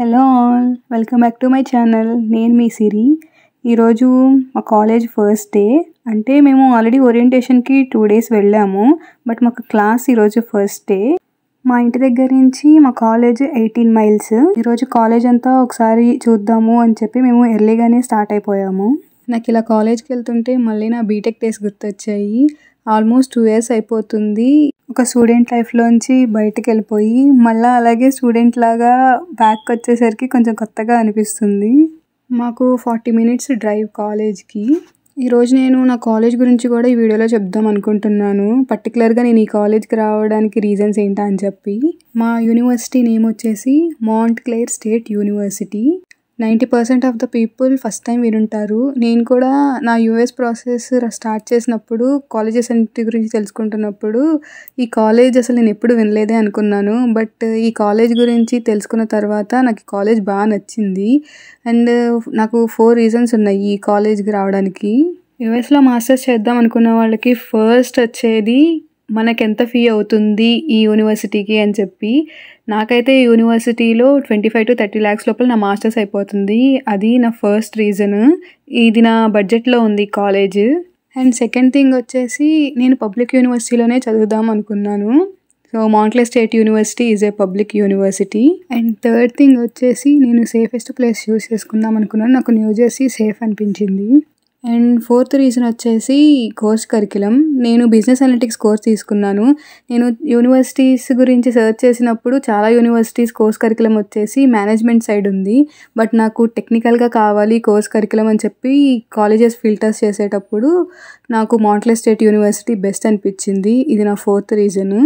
hello all welcome back to my channel నేను మీ సిరి ఈరోజు మా కాలేజ్ ఫస్ట్ డే అంటే మేము ఆల్రెడీ ఓరియంటేషన్కి టూ డేస్ వెళ్ళాము బట్ మాకు క్లాస్ ఈరోజు ఫస్ట్ డే మా ఇంటి దగ్గర నుంచి మా కాలేజ్ ఎయిటీన్ మైల్స్ ఈరోజు కాలేజ్ అంతా ఒకసారి చూద్దాము అని చెప్పి మేము ఎర్లీగానే స్టార్ట్ అయిపోయాము నాకు ఇలా కాలేజ్కి వెళ్తుంటే మళ్ళీ నా బీటెక్ డేస్ గుర్తొచ్చాయి ఆల్మోస్ట్ టూ ఇయర్స్ అయిపోతుంది ఒక స్టూడెంట్ లైఫ్లోంచి బయటకు వెళ్ళిపోయి మళ్ళీ అలాగే స్టూడెంట్ లాగా బ్యాక్ వచ్చేసరికి కొంచెం కొత్తగా అనిపిస్తుంది మాకు ఫార్టీ మినిట్స్ డ్రైవ్ కాలేజ్కి ఈరోజు నేను నా కాలేజ్ గురించి కూడా ఈ వీడియోలో చెప్దాం అనుకుంటున్నాను పర్టికులర్గా నేను ఈ కాలేజ్కి రావడానికి రీజన్స్ ఏంటా అని చెప్పి మా యూనివర్సిటీ నేమ్ వచ్చేసి Montclair state university ninety percent of the people first time వినుంటారు నేను కూడా నా యూఎస్ ప్రాసెస్ స్టార్ట్ చేసినప్పుడు కాలేజెస్ అన్నిటి గురించి తెలుసుకుంటున్నప్పుడు ఈ కాలేజ్ అసలు నేను ఎప్పుడు వినలేదే అనుకున్నాను బట్ ఈ కాలేజ్ గురించి తెలుసుకున్న తర్వాత నాకు కాలేజ్ బాగా నచ్చింది అండ్ నాకు ఫోర్ రీజన్స్ ఉన్నాయి ఈ కాలేజ్కి రావడానికి యూఎస్లో మాస్టర్స్ చేద్దాం అనుకున్న వాళ్ళకి ఫస్ట్ వచ్చేది మనకెంత ఫీ అవుతుంది ఈ యూనివర్సిటీకి అని చెప్పి నాకైతే యూనివర్సిటీలో twenty five to thirty lakhs లోపల నా మాస్టర్స్ అయిపోతుంది అది నా ఫస్ట్ రీజన్ ఇది నా బడ్జెట్లో ఉంది కాలేజ్ అండ్ సెకండ్ థింగ్ వచ్చేసి నేను పబ్లిక్ యూనివర్సిటీలోనే చదువుదాం అనుకున్నాను so Montclair state university is a public university and third thing వచ్చేసి నేను సేఫెస్ట్ ప్లేస్ చూస్ చేసుకుందాం అనుకున్నాను నాకు న్యూ జెర్సీ సేఫ్ అనిపించింది అండ్ ఫోర్త్ రీజన్ వచ్చేసి కోర్స్ కరికులం నేను బిజినెస్ అనలిటిక్స్ కోర్స్ తీసుకున్నాను నేను యూనివర్సిటీస్ గురించి సెర్చ్ చేసినప్పుడు చాలా యూనివర్సిటీస్ కోర్స్ కరికులం వచ్చేసి మేనేజ్మెంట్ సైడ్ ఉంది బట్ నాకు టెక్నికల్గా కావాలి కోర్స్ కరికులం అని చెప్పి కాలేజెస్ ఫిల్టర్స్ చేసేటప్పుడు నాకు మాంట్లే స్టేట్ యూనివర్సిటీ బెస్ట్ అనిపించింది ఇది నా ఫోర్త్ రీజను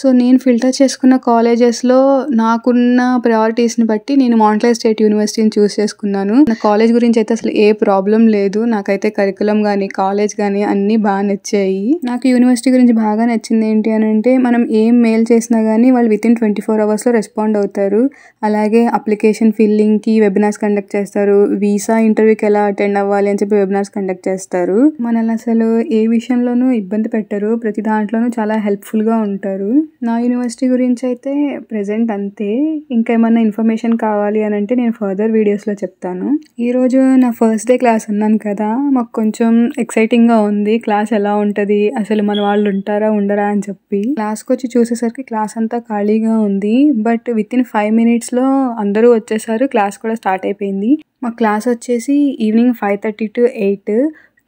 సో నేను ఫిల్టర్ చేసుకున్న కాలేజెస్లో నాకున్న ప్రయారిటీస్ని బట్టి నేను మాంట్లే స్టేట్ యూనివర్సిటీని చూస్ చేసుకున్నాను నా కాలేజ్ గురించి అయితే అసలు ఏ ప్రాబ్లం లేదు నాకైతే కరికులం కానీ కాలేజ్ కానీ అన్నీ బాగా నచ్చాయి నాకు యూనివర్సిటీ గురించి బాగా నచ్చింది ఏంటి అని అంటే మనం ఏం మెయిల్ చేసినా కానీ వాళ్ళు వితిన్ ట్వంటీ ఫోర్ అవర్స్లో రెస్పాండ్ అవుతారు అలాగే అప్లికేషన్ ఫిల్లింగ్కి వెబినార్స్ కండక్ట్ చేస్తారు వీసా ఇంటర్వ్యూకి ఎలా అటెండ్ అవ్వాలి అని చెప్పి వెబినార్స్ కండక్ట్ చేస్తారు మనల్ని అసలు ఏ విషయంలోనూ ఇబ్బంది పెట్టరు ప్రతి దాంట్లోనూ చాలా హెల్ప్ఫుల్గా ఉంటారు నా యూనివర్సిటీ గురించి అయితే ప్రజెంట్ అంతే ఇంకేమన్నా ఇన్ఫర్మేషన్ కావాలి అని అంటే నేను ఫర్దర్ వీడియోస్లో చెప్తాను ఈరోజు నా ఫస్ట్ డే క్లాస్ ఉన్నాను కదా మాకు కొంచెం ఎక్సైటింగ్గా ఉంది క్లాస్ ఎలా ఉంటుంది అసలు మన వాళ్ళు ఉంటారా ఉండరా అని చెప్పి క్లాస్కి వచ్చి చూసేసరికి క్లాస్ అంతా ఖాళీగా ఉంది బట్ విత్ ఇన్ ఫైవ్ మినిట్స్లో అందరూ వచ్చేసారు క్లాస్ కూడా స్టార్ట్ అయిపోయింది మా క్లాస్ వచ్చేసి evening five thirty to eight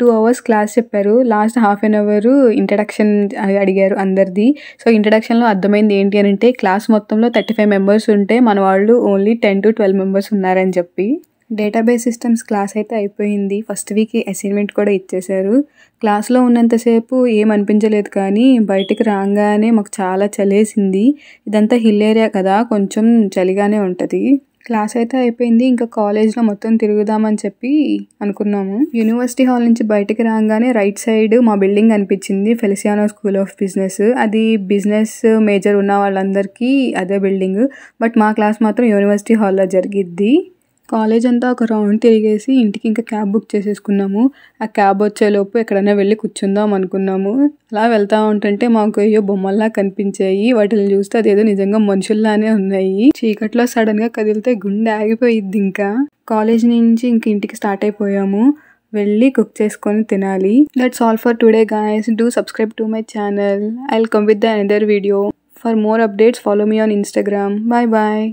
two hours class చెప్పారు last half an hour introduction అడిగారు అందరిది సో ఇంట్రడక్షన్లో అర్థమైంది ఏంటి అని అంటే క్లాస్ మొత్తంలో థర్టీ ఫైవ్ మెంబర్స్ ఉంటే మన వాళ్ళు only ten to twelve members ఉన్నారని చెప్పి డేటాబేస్ సిస్టమ్స్ క్లాస్ అయితే అయిపోయింది ఫస్ట్ వీక్ అసైన్మెంట్ కూడా ఇచ్చేశారు క్లాస్లో ఉన్నంతసేపు ఏం అనిపించలేదు కానీ బయటికి రాగానే మాకు చాలా చలేసింది ఇదంతా హిల్ ఏరియా కదా కొంచెం చలిగానే ఉంటుంది క్లాస్ అయితే అయిపోయింది ఇంకా కాలేజ్లో మొత్తం తిరుగుదామని చెప్పి అనుకున్నాము యూనివర్సిటీ హాల్ నుంచి బయటకు రాగానే రైట్ సైడ్ మా బిల్డింగ్ అనిపించింది ఫెలిసియానో స్కూల్ ఆఫ్ బిజినెస్ అది బిజినెస్ మేజర్ ఉన్న వాళ్ళందరికీ అదే బిల్డింగ్ బట్ మా క్లాస్ మాత్రం యూనివర్సిటీ హాల్లో జరిగిద్ది కాలేజ్ అంతా ఒక రౌండ్ తిరిగేసి ఇంటికి ఇంకా క్యాబ్ బుక్ చేసేసుకున్నాము ఆ క్యాబ్ వచ్చేలోపు ఎక్కడైనా వెళ్ళి కూర్చుందాం అనుకున్నాము అలా వెళ్తా ఉంటుంటే మాకు అయ్యో బొమ్మల్లా కనిపించాయి వాటిని చూస్తే అదేదో నిజంగా మనుషుల్లానే ఉన్నాయి చీకట్లో సడన్ గా కదిలితే గుండె ఆగిపోయింది ఇంకా కాలేజ్ నుంచి ఇంక ఇంటికి స్టార్ట్ అయిపోయాము వెళ్ళి కుక్ చేసుకొని తినాలి that's all for today guys do subscribe to my channel I will come with the another video for more updates follow me on Instagram bye bye